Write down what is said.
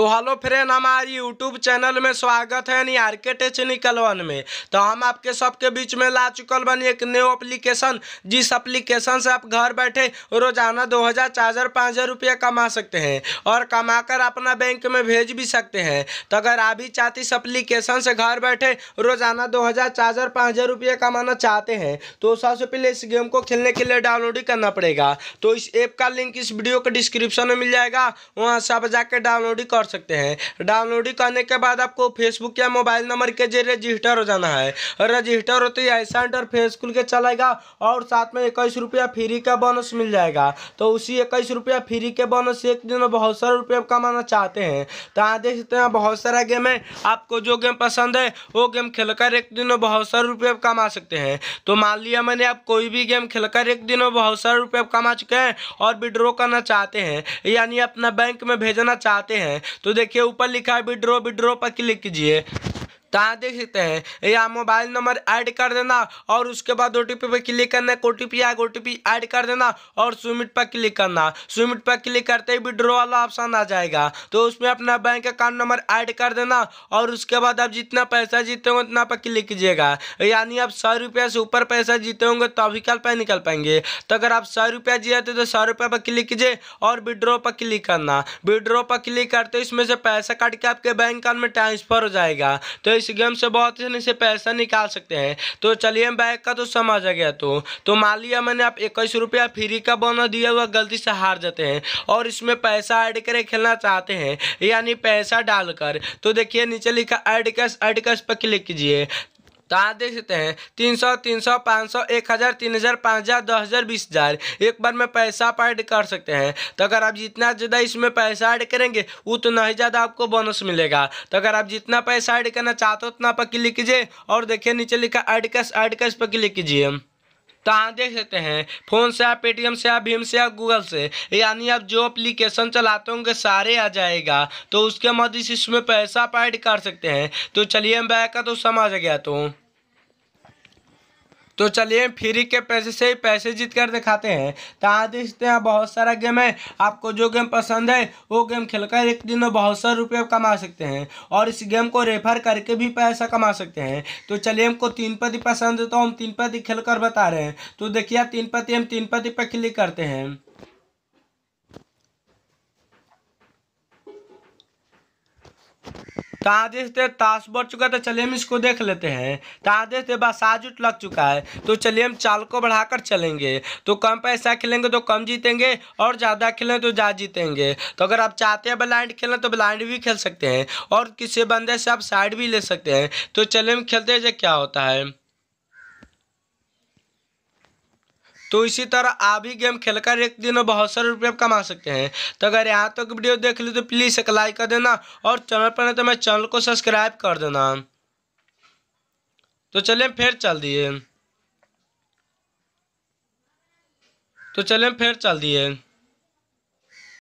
तो hello friend हमारी YouTube channel में स्वागत है यानी आर्किटेक्चनिकल वन में तो हम आपके सबके बीच में ला चुकल बनी एक न्यू एप्लीकेशन जिस एप्लीकेशन से आप घर बैठे रोजाना दो हज़ार चार हज़ार पाँच हज़ार रुपया कमा सकते हैं और कमा कर अपना बैंक में भेज भी सकते हैं तो अगर आप भी चाहते इस अप्लीकेशन से घर बैठे रोजाना दो हज़ार चार हज़ार पाँच हज़ार रुपया कमाना चाहते हैं तो सबसे पहले इस गेम को खेलने के लिए डाउनलोड ही करना पड़ेगा तो इस ऐप का लिंक इस वीडियो के डिस्क्रिप्शन में मिल जाएगा वहाँ से आप जाकर डाउनलोड ही कर सकते हैं डाउनलोडिंग करने के बाद आपको फेसबुक या मोबाइल नंबर के जरिए रजिस्टर हो जाना है रजिस्टर होते ही ऐसा इंटर फेस खुल के चलाएगा और साथ में इक्कीस रुपया फ्री का बोनस मिल जाएगा तो उसी इक्कीस रुपया फ्री के बोनस एक दिन में बहुत सारे रुपये कमाना चाहते हैं तो यहाँ देख सकते हैं बहुत सारा गेम है आपको जो गेम पसंद है वो गेम खेलकर एक दिन में बहुत सारे रुपये कमा सकते हैं तो मान लिया मैंने आप कोई भी गेम खेलकर एक दिन में बहुत सारे रुपये कमा चुके हैं और विड्रॉ करना चाहते हैं यानी अपना बैंक में भेजना चाहते हैं तो देखिए ऊपर लिखा है विड्रो विड्रो पर क्लिक कीजिए तो यहाँ देख सकते हैं यहाँ मोबाइल नंबर ऐड कर देना और उसके बाद ओ टी पी पर क्लिक करना ओ टी पी आएगा ओ टी पी ऐड कर देना और सुमिट पर क्लिक करना सुमिट पर क्लिक करते ही विड्रो वाला ऑप्शन आ जाएगा तो उसमें अपना बैंक अकाउंट नंबर ऐड कर देना और उसके बाद आप जितना पैसा जीते होंगे उतना पर क्लिक कीजिएगा यानी आप सौ रुपये से ऊपर पैसा जीते होंगे तो अभी कल पाए निकल पाएंगे तो अगर आप सौ रुपया जीते तो सौ रुपये पर क्लिक कीजिए और विड्रो पर क्लिक करना विड्रो पर क्लिक करते इसमें से पैसा काट के आपके बैंक अकाउंट में ट्रांसफर हो जाएगा तो इस गेम से बहुत आसानी से पैसा निकाल सकते हैं तो चलिए बैग का तो समझ आ गया तो तो मान लिया मैंने आप इक्कीस रुपया फ्री का बोनस दिया हुआ गलती से हार जाते हैं और इसमें पैसा ऐड करके खेलना चाहते हैं यानी पैसा डालकर तो देखिए नीचे लिखा एड कैश एड कैश पर क्लिक कीजिए तो आप देख सकते हैं तीन सौ तीन सौ पाँच सौ एक हज़ार तीन हज़ार पाँच हज़ार दस हज़ार बीस हज़ार एक बार में पैसा आप ऐड कर सकते हैं तो अगर आप जितना ज़्यादा इसमें पैसा ऐड करेंगे उतना ही ज़्यादा आपको बोनस मिलेगा तो अगर आप जितना पैसा ऐड करना चाहते हो उतना पर क्लिक कीजिए और देखिए नीचे लिखा ऐड कैश ऐड कैश पर क्लिक कीजिए तो आप देख सकते हैं फ़ोन से आप पेटीएम से आप भीम से आप गूगल से यानी आप जो अप्लीकेशन चलाते होंगे सारे आ जाएगा तो उसके मदद से इसमें पैसा आप ऐड कर सकते हैं तो चलिए मैं बैक का तो समझ गया तो तो चलिए फ्री के पैसे से ही पैसे जीत कर दिखाते हैं तो आज देखते हैं बहुत सारा गेम है आपको जो गेम पसंद है वो गेम खेलकर एक दिन में बहुत सारे रुपये कमा सकते हैं और इस गेम को रेफर करके भी पैसा कमा सकते हैं तो चलिए हमको तीन पति पसंद है तो हम तीन पति खेल कर बता रहे हैं तो देखिए तीन पति हम तीन पति पर क्लिक करते हैं आदेश ते ताश बढ़ चुका है तो चलिए हम इसको देख लेते हैं आदेश ते बासाजुट लग चुका है तो चलिए हम चाल को बढ़ाकर चलेंगे तो कम पैसा खेलेंगे तो कम जीतेंगे और ज़्यादा खेलें तो ज़्यादा जीतेंगे तो अगर आप चाहते हैं ब्लाइंड खेलना तो ब्लाइंड भी खेल सकते हैं और किसी बंदे से आप साइड भी ले सकते हैं तो चलिए हम खेलते हैं जो क्या होता है तो इसी तरह आप भी गेम खेलकर एक दिन बहुत सारे रुपये कमा सकते हैं तो अगर यहाँ तक तो वीडियो देख ली तो प्लीज़ एक लाइक कर देना और चैनल पर नहीं तो मैं चैनल को सब्सक्राइब कर देना तो चलिए फिर चल दिए तो चलिए फिर चल दिए